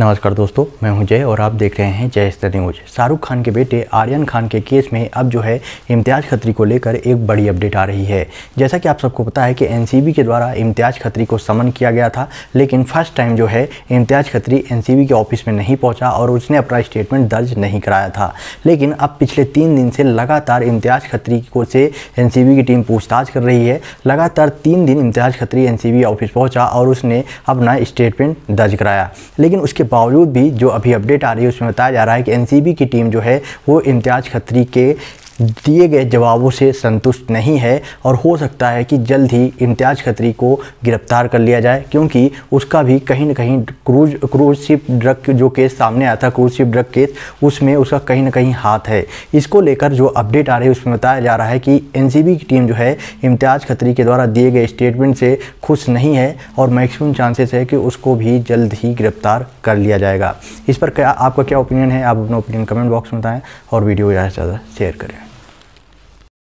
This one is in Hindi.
नमस्कार दोस्तों मैं हूं जय और आप देख रहे हैं जय स्तर न्यूज शाहरुख खान के बेटे आर्यन खान के केस में अब जो है इम्तियाज़ खत्री को लेकर एक बड़ी अपडेट आ रही है जैसा कि आप सबको पता है कि एनसीबी के द्वारा इम्तियाज़ खत्री को समन किया गया था लेकिन फर्स्ट टाइम जो है Imtiaz Khatri N K office में नहीं पहुँचा और उसने अपना स्टेटमेंट दर्ज नहीं कराया था लेकिन अब पिछले तीन दिन से लगातार इम्तियाज़ खत्री को से एन की टीम पूछताछ कर रही है लगातार तीन दिन इम्तियाज़ खत्री एन ऑफिस पहुँचा और उसने अपना स्टेटमेंट दर्ज कराया लेकिन उसके इसके बावजूद भी जो अभी अपडेट आ रही है उसमें बताया जा रहा है कि एनसीबी की टीम जो है वो इम्तियाज़ खत्री के दिए गए जवाबों से संतुष्ट नहीं है और हो सकता है कि जल्द ही इम्तियाज़ खत्री को गिरफ्तार कर लिया जाए क्योंकि उसका भी कहीं ना कहीं क्रूज क्रूज शिप ड्रग जो केस सामने आया था क्रूज शिप ड्रग केस उसमें उसका कहीं ना कहीं हाथ है इसको लेकर जो अपडेट आ रही है उसमें बताया जा रहा है कि एन की टीम जो है इम्तियाज़ खत्री के द्वारा दिए गए स्टेटमेंट से खुश नहीं है और मैक्सिमम चांसेस है कि उसको भी जल्द ही गिरफ्तार कर लिया जाएगा इस पर क्या आपका क्या ओपिनियन है आप अपना ओपिनियन कमेंट बॉक्स में बताएँ और वीडियो ज़्यादा से ज़्यादा शेयर करें